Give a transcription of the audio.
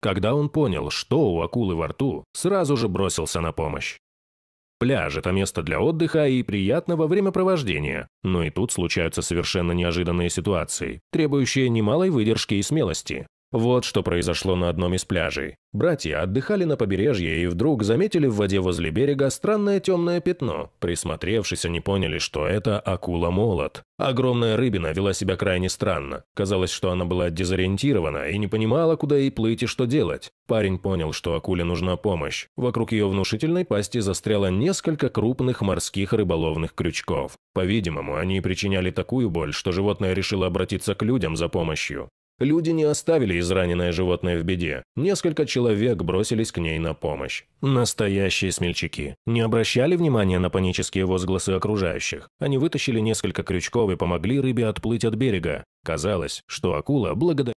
Когда он понял, что у акулы во рту, сразу же бросился на помощь. Пляж – это место для отдыха и приятного времяпровождения, но и тут случаются совершенно неожиданные ситуации, требующие немалой выдержки и смелости. Вот что произошло на одном из пляжей. Братья отдыхали на побережье и вдруг заметили в воде возле берега странное темное пятно. Присмотревшись, они поняли, что это акула-молот. Огромная рыбина вела себя крайне странно. Казалось, что она была дезориентирована и не понимала, куда ей плыть и что делать. Парень понял, что акуле нужна помощь. Вокруг ее внушительной пасти застряло несколько крупных морских рыболовных крючков. По-видимому, они причиняли такую боль, что животное решило обратиться к людям за помощью. Люди не оставили израненное животное в беде. Несколько человек бросились к ней на помощь. Настоящие смельчаки. Не обращали внимания на панические возгласы окружающих. Они вытащили несколько крючков и помогли рыбе отплыть от берега. Казалось, что акула благодаря